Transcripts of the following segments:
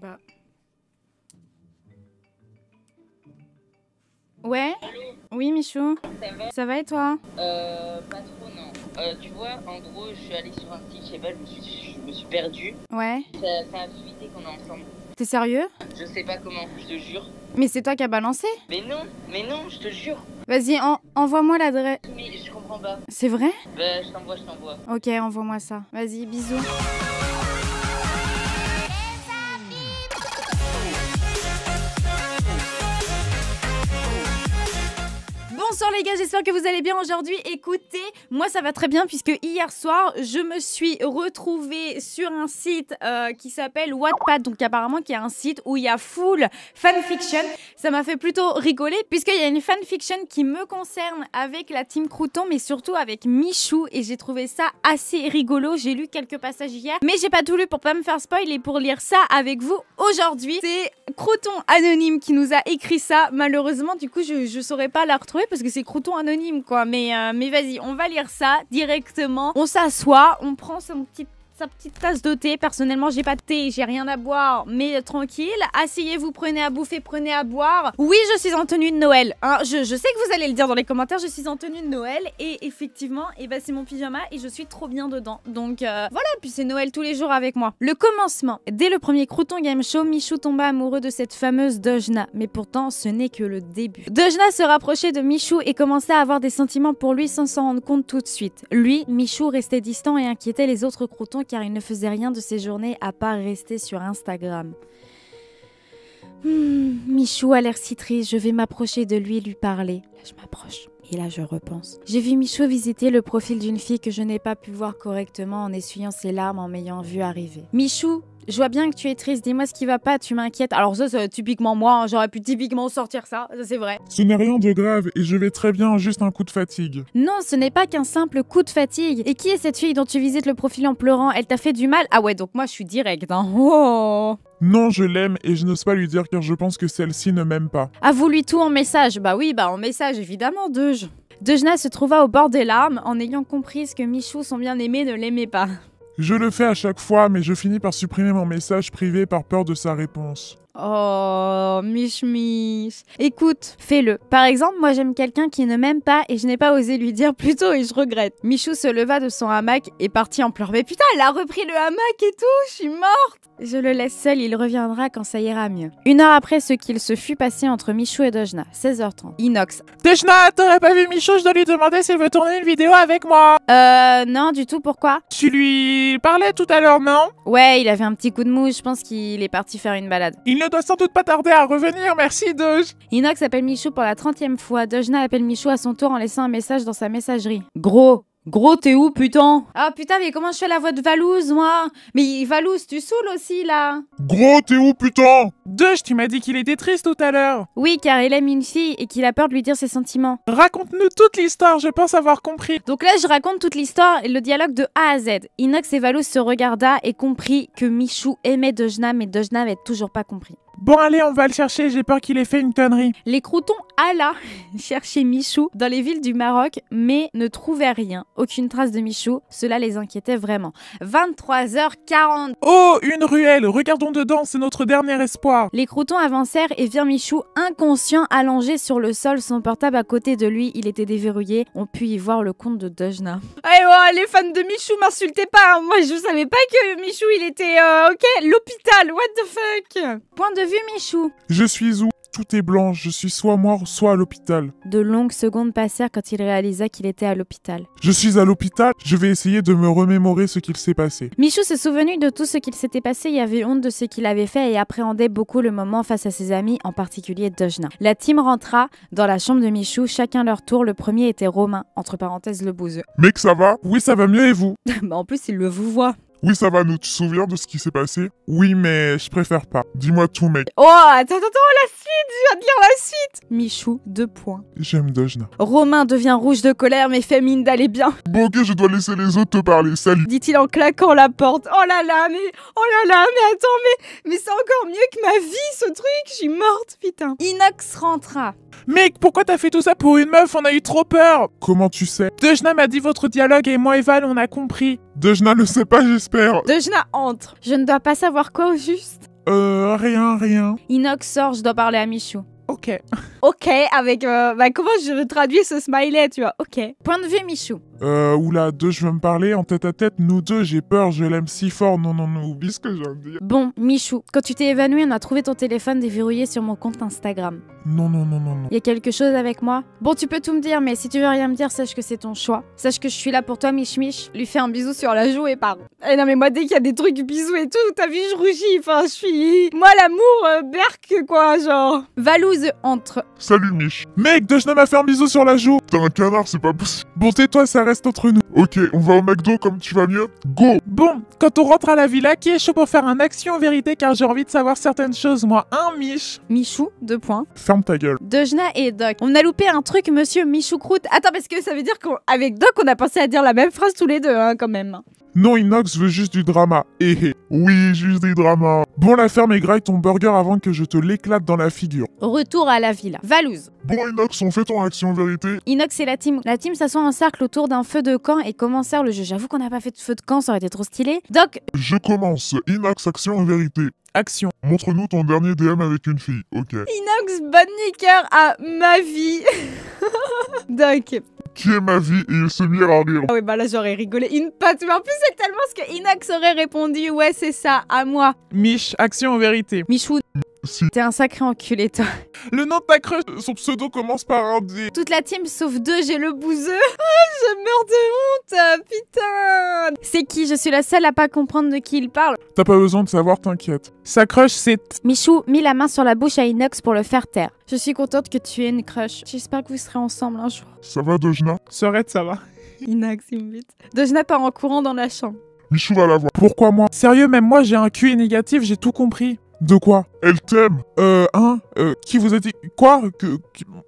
Bah. Ouais Oui, Michou Ça va Ça va et toi Euh, pas trop, non. Euh, tu vois, en gros, je suis allée sur un site, je sais je me suis, je me suis perdue. Ouais. C'est a qu'on est ensemble. T'es sérieux Je sais pas comment, je te jure. Mais c'est toi qui as balancé Mais non, mais non, je te jure. Vas-y, en, envoie-moi l'adresse. Mais je comprends pas. C'est vrai Bah, je t'envoie, je t'envoie. Ok, envoie-moi ça. Vas-y, bisous. Bonsoir les gars, j'espère que vous allez bien aujourd'hui. Écoutez, moi ça va très bien puisque hier soir je me suis retrouvée sur un site euh, qui s'appelle Wattpad, donc apparemment qui est un site où il y a full fanfiction. Ça m'a fait plutôt rigoler puisqu'il y a une fanfiction qui me concerne avec la team Crouton mais surtout avec Michou et j'ai trouvé ça assez rigolo. J'ai lu quelques passages hier mais j'ai pas tout lu pour pas me faire spoil et pour lire ça avec vous aujourd'hui. C'est Crouton Anonyme qui nous a écrit ça. Malheureusement du coup je, je saurais pas la retrouver parce que c'est Crouton anonyme, quoi. Mais, euh, mais vas-y, on va lire ça directement. On s'assoit, on prend son petit sa petite tasse de thé. Personnellement, j'ai pas de thé, j'ai rien à boire, mais euh, tranquille. Asseyez-vous, prenez à bouffer, prenez à boire. Oui, je suis en tenue de Noël. Hein, je, je, sais que vous allez le dire dans les commentaires, je suis en tenue de Noël. Et effectivement, eh ben, c'est mon pyjama et je suis trop bien dedans. Donc euh, voilà, puis c'est Noël tous les jours avec moi. Le commencement. Dès le premier Crouton Game Show, Michou tomba amoureux de cette fameuse Dojna. Mais pourtant, ce n'est que le début. Dojna se rapprochait de Michou et commençait à avoir des sentiments pour lui sans s'en rendre compte tout de suite. Lui, Michou restait distant et inquiétait les autres Croutons car il ne faisait rien de ses journées à part rester sur Instagram. Hmm, Michou a l'air si triste, je vais m'approcher de lui et lui parler. Là, je m'approche. Et là, je repense. J'ai vu Michou visiter le profil d'une fille que je n'ai pas pu voir correctement en essuyant ses larmes en m'ayant vu arriver. Michou, je vois bien que tu es triste, dis-moi ce qui va pas, tu m'inquiètes. Alors ça, c'est typiquement moi, hein, j'aurais pu typiquement sortir ça, c'est vrai. Ce n'est rien de grave, et je vais très bien, juste un coup de fatigue. Non, ce n'est pas qu'un simple coup de fatigue. Et qui est cette fille dont tu visites le profil en pleurant Elle t'a fait du mal Ah ouais, donc moi je suis direct, hein. Oh non, je l'aime et je n'ose pas lui dire car je pense que celle-ci ne m'aime pas. Avoue-lui ah, tout en message. Bah oui, bah en message, évidemment, Dejna. Dejna se trouva au bord des larmes en ayant compris que Michou, son bien-aimé, ne l'aimait pas. Je le fais à chaque fois, mais je finis par supprimer mon message privé par peur de sa réponse. Oh, Mich Mich. Écoute, fais-le. Par exemple, moi j'aime quelqu'un qui ne m'aime pas et je n'ai pas osé lui dire plus tôt et je regrette. Michou se leva de son hamac et partit en pleurs. Mais putain, elle a repris le hamac et tout, je suis morte je le laisse seul, il reviendra quand ça ira mieux. Une heure après ce qu'il se fut passé entre Michou et Dojna, 16h30. Inox. Dojna, t'aurais pas vu Michou, je dois lui demander s'il veut tourner une vidéo avec moi. Euh, non, du tout, pourquoi Tu lui parlais tout à l'heure, non Ouais, il avait un petit coup de mou, je pense qu'il est parti faire une balade. Il ne doit sans doute pas tarder à revenir, merci Doj. Inox appelle Michou pour la 30 fois. Dojna appelle Michou à son tour en laissant un message dans sa messagerie. Gros, Gros, t'es où, putain Ah putain, mais comment je fais la voix de Valouz, moi Mais Valouz, tu saoules aussi, là Gros, t'es où, putain Dush, tu m'as dit qu'il était triste tout à l'heure Oui, car il aime une fille et qu'il a peur de lui dire ses sentiments. Raconte-nous toute l'histoire, je pense avoir compris. Donc là, je raconte toute l'histoire et le dialogue de A à Z. Inox et Valouz se regarda et comprit que Michou aimait Dejna, mais Dejna n'avait toujours pas compris. Bon allez, on va le chercher, j'ai peur qu'il ait fait une tonnerie. Les croutons alla chercher Michou dans les villes du Maroc, mais ne trouvaient rien, aucune trace de Michou, cela les inquiétait vraiment. 23h40 Oh, une ruelle Regardons dedans, c'est notre dernier espoir Les croutons avancèrent et virent Michou inconscient, allongé sur le sol, son portable à côté de lui, il était déverrouillé, on put y voir le compte de Dojna. Hey, eh, oh, les fans de Michou, m'insultez pas, hein. moi je savais pas que Michou il était, euh, ok, l'hôpital, what the fuck Point de vu, Michou Je suis où Tout est blanc, je suis soit mort, soit à l'hôpital. De longues secondes passèrent quand il réalisa qu'il était à l'hôpital. Je suis à l'hôpital, je vais essayer de me remémorer ce qu'il s'est passé. Michou se souvenu de tout ce qu'il s'était passé il avait honte de ce qu'il avait fait et appréhendait beaucoup le moment face à ses amis, en particulier Dojna. La team rentra dans la chambre de Michou, chacun leur tour. Le premier était Romain, entre parenthèses le bouseux. Mec, ça va Oui, ça va mieux et vous bah, en plus, il le vous voit. Oui, ça va, nous, te souviens de ce qui s'est passé Oui, mais je préfère pas. Dis-moi tout, mec. Oh, attends, attends, la suite, je viens de lire la suite Michou, deux points. J'aime Dojna. Romain devient rouge de colère, mais fait mine d'aller bien. Bon, ok, je dois laisser les autres te parler, salut Dit-il en claquant la porte. Oh là là, mais... Oh là là, mais attends, mais... Mais c'est encore mieux que ma vie, ce truc Je morte, putain Inox rentra. Mec, pourquoi t'as fait tout ça pour une meuf On a eu trop peur Comment tu sais Dejna m'a dit votre dialogue et moi et on a compris. Dejna le sait pas, j'espère. Dejna entre. Je ne dois pas savoir quoi au juste. Euh, rien, rien. Inox sort, je dois parler à Michou. Ok. Ok, avec. Euh, bah, comment je traduis ce smiley, tu vois Ok. Point de vue, Michou. Euh, oula, deux, je veux me parler en tête à tête. Nous deux, j'ai peur, je l'aime si fort. Non, non, non, oublie ce que j'ai de Bon, Michou, quand tu t'es évanoui, on a trouvé ton téléphone déverrouillé sur mon compte Instagram. Non, non, non, non, non. Il y a quelque chose avec moi Bon, tu peux tout me dire, mais si tu veux rien me dire, sache que c'est ton choix. Sache que je suis là pour toi, Mich Mich. Lui fais un bisou sur la joue et parle. Eh non, mais moi, dès qu'il y a des trucs bisous et tout, t'as vu, je rougis. Enfin, je suis. Moi, l'amour, euh, berque, quoi, genre. Valouze entre. Salut, Mich. Mec, ne m'a fait un bisou sur la joue. T'es un canard, c'est pas possible. Bon, tais-toi, ça reste entre nous. Ok, on va au McDo comme tu vas mieux. Go Bon, quand on rentre à la villa, qui est chaud pour faire un action en vérité car j'ai envie de savoir certaines choses, moi, un hein, Mich Michou, deux points ta gueule. Dejna et Doc. On a loupé un truc, monsieur Michoucroute. Attends, parce que ça veut dire qu'avec Doc, on a pensé à dire la même phrase tous les deux, hein, quand même. Non, Inox veut juste du drama. Eh eh. Oui, juste du drama. Bon, la ferme et graille ton burger avant que je te l'éclate dans la figure. Retour à la ville. Valouze. Bon, Inox, on fait ton action vérité. Inox et la team. La team s'assoit en cercle autour d'un feu de camp et commencèrent le jeu. J'avoue qu'on n'a pas fait de feu de camp, ça aurait été trop stylé. Doc. Je commence. Inox, action vérité action. Montre-nous ton dernier DM avec une fille, ok. Inox Bonnicker à ma vie. Donc. qui est ma vie et il se mit à rire. Ah bah là j'aurais rigolé une patte, mais en plus c'est tellement ce que Inox aurait répondu, ouais c'est ça, à moi. Mich, action en vérité. Michou. T'es un sacré enculé, toi. Le nom de ta crush, son pseudo commence par un D. Toute la team sauf deux, j'ai le bouseux. Oh, je meurs de honte, putain. C'est qui Je suis la seule à pas comprendre de qui il parle. T'as pas besoin de savoir, t'inquiète. Sa crush, c'est. Michou mit la main sur la bouche à Inox pour le faire taire. Je suis contente que tu aies une crush. J'espère que vous serez ensemble un jour. Ça va, Dojna Sorette, ça va. Inox, il me Dojna part en courant dans la chambre. Michou va la voir. Pourquoi moi Sérieux, même moi j'ai un QI négatif, j'ai tout compris. De quoi Elle t'aime Euh, hein euh, Qui vous a dit Quoi que,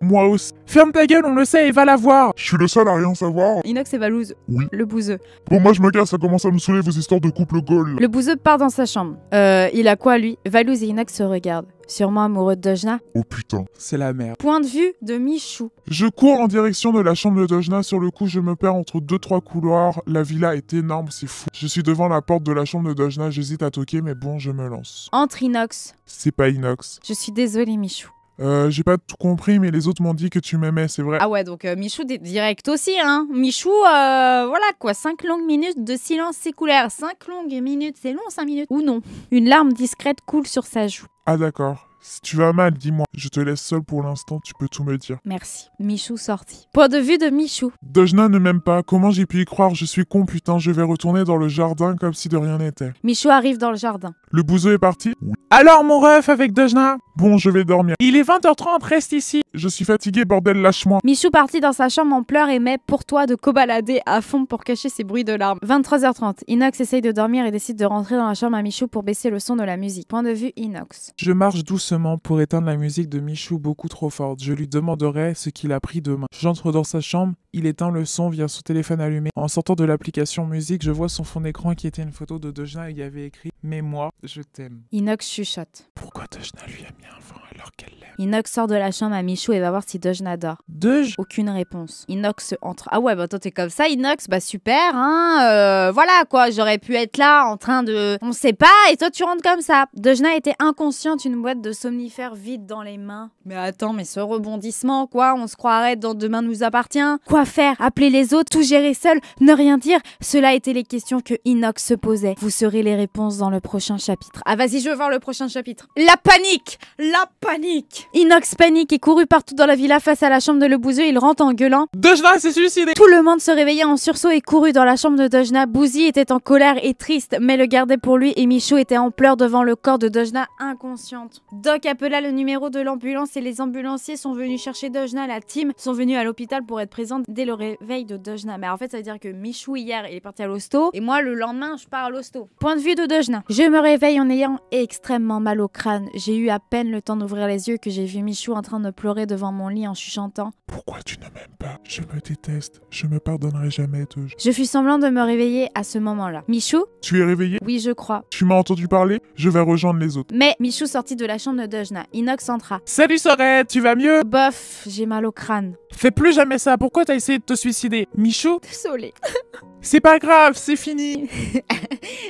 Moi aussi Ferme ta gueule, on le sait, et va la voir Je suis le seul à rien savoir Inox et Valouze. Oui. Le bouseux. Bon, moi je me casse, ça commence à me saouler vos histoires de couple gaul. Le bouseux part dans sa chambre. Euh, il a quoi lui Valouz et Inox se regardent sûrement amoureux de Dojna. Oh putain, c'est la merde. Point de vue de Michou. Je cours en direction de la chambre de Dojna, sur le coup je me perds entre deux trois couloirs, la villa est énorme, c'est fou. Je suis devant la porte de la chambre de Dojna, j'hésite à toquer mais bon, je me lance. Entre Inox. C'est pas Inox. Je suis désolé, Michou. Euh, j'ai pas tout compris, mais les autres m'ont dit que tu m'aimais, c'est vrai. Ah ouais, donc euh, Michou direct aussi, hein. Michou, euh, voilà quoi, 5 longues minutes de silence séculaire. 5 longues minutes, c'est long 5 minutes Ou non. Une larme discrète coule sur sa joue. Ah d'accord. Si tu vas mal, dis-moi. Je te laisse seule pour l'instant, tu peux tout me dire. Merci. Michou sorti Point de vue de Michou. Dojna ne m'aime pas. Comment j'ai pu y croire Je suis con, putain. Je vais retourner dans le jardin comme si de rien n'était. Michou arrive dans le jardin. Le bouseau est parti Alors, mon ref avec Dojna Bon, je vais dormir. Il est 20h30, reste ici. Je suis fatigué, bordel, lâche-moi. Michou partit dans sa chambre en pleurs et met pour toi de cobalader à fond pour cacher ses bruits de larmes. 23h30, Inox essaye de dormir et décide de rentrer dans la chambre à Michou pour baisser le son de la musique. Point de vue Inox. Je marche doucement pour éteindre la musique de Michou beaucoup trop forte. Je lui demanderai ce qu'il a pris demain. J'entre dans sa chambre il éteint le son via son téléphone allumé. En sortant de l'application musique, je vois son fond d'écran qui était une photo de Dojna et il y avait écrit Mais moi, je t'aime. Inox chuchote. Pourquoi Dejna lui a mis un vent alors qu'elle l'aime. Inox sort de la chambre à Michou et va voir si Doge n'adore. Doge Aucune réponse. Inox entre. Ah ouais, bah toi t'es comme ça, Inox, bah super, hein. Euh, voilà quoi, j'aurais pu être là en train de. On sait pas, et toi tu rentres comme ça. Dojna était inconsciente, une boîte de somnifères vide dans les mains. Mais attends, mais ce rebondissement, quoi, on se croirait dans Demain nous appartient. Quoi faire Appeler les autres, tout gérer seul, ne rien dire Cela étaient les questions que Inox se posait. Vous serez les réponses dans le prochain chapitre. Ah vas-y, je veux voir le prochain chapitre. La panique La panique panique. Inox panique et courut partout dans la villa face à la chambre de Lebouzeux. Il rentre en gueulant. Dojna s'est suicidé. Tout le monde se réveilla en sursaut et courut dans la chambre de Dojna. Bouzy était en colère et triste, mais le gardait pour lui et Michou était en pleurs devant le corps de Dojna inconsciente. Doc appela le numéro de l'ambulance et les ambulanciers sont venus chercher Dojna. La team sont venus à l'hôpital pour être présente dès le réveil de Dojna. Mais en fait, ça veut dire que Michou hier, il est parti à l'hosto et moi le lendemain, je pars à l'hosto. Point de vue de Dojna. Je me réveille en ayant extrêmement mal au crâne. J'ai eu à peine le temps de les yeux que j'ai vu Michou en train de pleurer devant mon lit en chuchotant Pourquoi tu ne m'aimes pas Je me déteste, je me pardonnerai jamais, Je suis semblant de me réveiller à ce moment-là. Michou Tu es réveillé Oui, je crois. Tu m'as entendu parler Je vais rejoindre les autres. Mais Michou sortit de la chambre de Dojna. Inox entra. Salut Sorette, tu vas mieux Bof, j'ai mal au crâne. Fais plus jamais ça, pourquoi t'as essayé de te suicider Michou Désolé. C'est pas grave, c'est fini.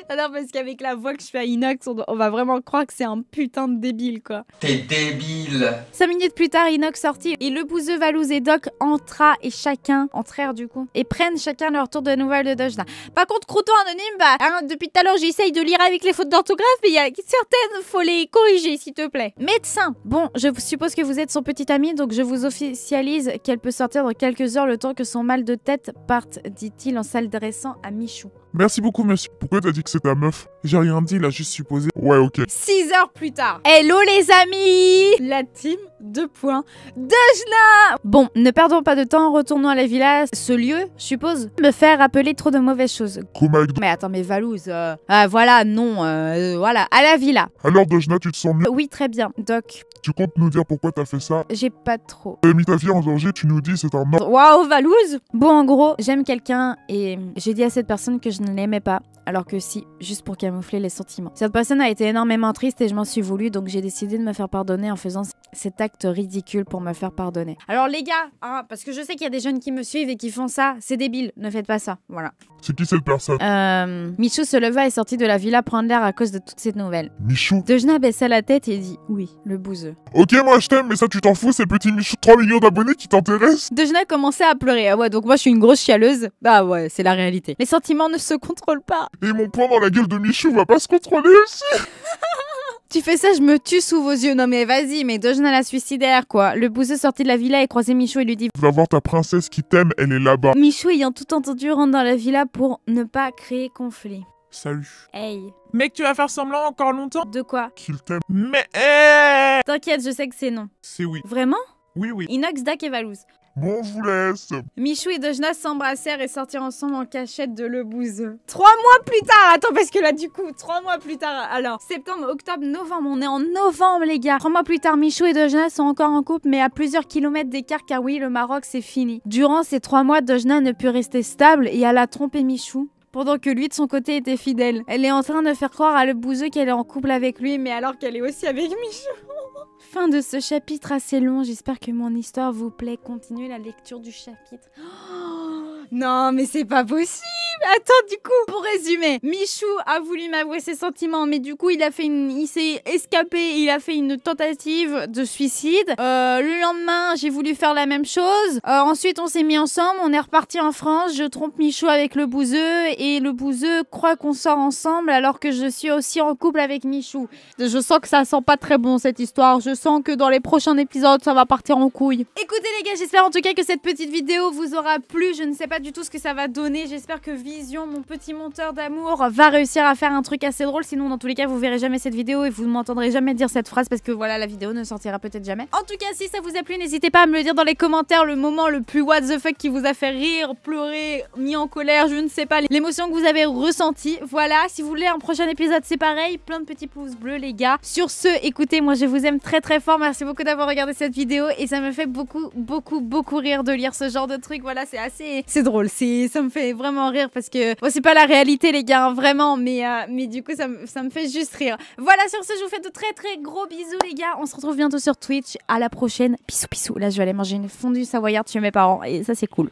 alors non, parce qu'avec la voix que je fais à Inox, on, va vraiment croire que c'est un putain de débile, quoi. T'es débile. Cinq minutes plus tard, Inox sortit et le bouseux, Valouz et Doc entra et chacun, entrèrent du coup, et prennent chacun leur tour de nouvelles de doge Par contre, Crouton anonyme, bah, hein, depuis tout à l'heure, j'essaye de lire avec les fautes d'orthographe, mais il y a certaines, faut les corriger, s'il te plaît. Médecin. Bon, je suppose que vous êtes son petit ami, donc je vous officialise qu'elle peut sortir dans quelques heures le temps que son mal de tête parte, dit-il en salle de à Merci beaucoup, monsieur. Pourquoi t'as dit que c'est un meuf J'ai rien dit, il a juste supposé. Ouais, ok. Six heures plus tard. Hello les amis La team deux points. Dejna Bon, ne perdons pas de temps, retournons à la villa. Ce lieu, je suppose, me faire rappeler trop de mauvaises choses. Mais attends, mais Valouze. Euh, ah, voilà, non, euh, voilà, à la villa. Alors Dejna, tu te sens mieux Oui, très bien, Doc. Tu comptes nous dire pourquoi t'as fait ça J'ai pas trop. T'as eh, mis ta vie en danger, tu nous dis c'est un Waouh, Valouze Bon, en gros, j'aime quelqu'un et j'ai dit à cette personne que je ne l'aimais pas. Alors que si, juste pour camoufler les sentiments. Cette personne a été énormément triste et je m'en suis voulu, donc j'ai décidé de me faire pardonner en faisant cet acte ridicule pour me faire pardonner. Alors les gars, hein, parce que je sais qu'il y a des jeunes qui me suivent et qui font ça, c'est débile, ne faites pas ça. Voilà. C'est qui cette personne euh, Michou se leva et sortit de la villa prendre l'air à cause de toutes ces nouvelles. Michou Dejna baissa la tête et dit Oui, le bouseux. Ok, moi je t'aime, mais ça tu t'en fous, ces petit Michou 3 millions d'abonnés qui t'intéressent Dejna commençait à pleurer. Ah ouais, donc moi je suis une grosse chialeuse. Bah ouais, c'est la réalité. Les sentiments ne se contrôlent pas. Et mon point dans la gueule de Michou va pas se contrôler aussi tu fais ça, je me tue sous vos yeux. Non mais vas-y, mais Dojna la suicidaire quoi. Le bouseux sortit de la villa et croisait Michou et lui dit Va voir ta princesse qui t'aime, elle est là-bas. Michou ayant tout entendu rentre dans la villa pour ne pas créer conflit. Salut. Hey. Mec, tu vas faire semblant encore longtemps De quoi Qu'il t'aime. Mais T'inquiète, je sais que c'est non. C'est oui. Vraiment Oui, oui. Inox, Dak et Bon, vous Michou et Dojna s'embrassèrent et sortirent ensemble en cachette de Le Trois mois plus tard Attends, parce que là, du coup, trois mois plus tard. Alors, septembre, octobre, novembre. On est en novembre, les gars. Trois mois plus tard, Michou et Dojna sont encore en couple, mais à plusieurs kilomètres d'écart, car oui, le Maroc, c'est fini. Durant ces trois mois, Dojna ne put rester stable et a trompé Michou pendant que lui de son côté était fidèle. Elle est en train de faire croire à le qu'elle est en couple avec lui, mais alors qu'elle est aussi avec Michou. Fin de ce chapitre assez long, j'espère que mon histoire vous plaît. Continuez la lecture du chapitre. Oh, non, mais c'est pas possible attends, du coup, pour résumer, Michou a voulu m'avouer ses sentiments, mais du coup, il a fait s'est escapé, il a fait une tentative de suicide. Euh, le lendemain, j'ai voulu faire la même chose. Euh, ensuite, on s'est mis ensemble, on est reparti en France. Je trompe Michou avec le bouseux et le bouseux croit qu'on sort ensemble alors que je suis aussi en couple avec Michou. Je sens que ça sent pas très bon cette histoire. Je sens que dans les prochains épisodes, ça va partir en couille. Écoutez les gars, j'espère en tout cas que cette petite vidéo vous aura plu. Je ne sais pas du tout ce que ça va donner. J'espère que vision, mon petit monteur d'amour va réussir à faire un truc assez drôle. Sinon, dans tous les cas, vous verrez jamais cette vidéo et vous ne m'entendrez jamais dire cette phrase parce que voilà, la vidéo ne sortira peut-être jamais. En tout cas, si ça vous a plu, n'hésitez pas à me le dire dans les commentaires. Le moment le plus what the fuck qui vous a fait rire, pleurer, mis en colère, je ne sais pas, l'émotion que vous avez ressentie. Voilà, si vous voulez un prochain épisode, c'est pareil. Plein de petits pouces bleus, les gars. Sur ce, écoutez, moi je vous aime très très fort. Merci beaucoup d'avoir regardé cette vidéo et ça me fait beaucoup, beaucoup, beaucoup rire de lire ce genre de truc. Voilà, c'est assez. C'est drôle. Ça me fait vraiment rire parce que c'est pas la réalité, les gars, hein, vraiment. Mais, euh, mais du coup, ça, ça me fait juste rire. Voilà, sur ce, je vous fais de très très gros bisous, les gars. On se retrouve bientôt sur Twitch. À la prochaine. Bisous, bisous. Là, je vais aller manger une fondue savoyarde chez mes parents et ça, c'est cool.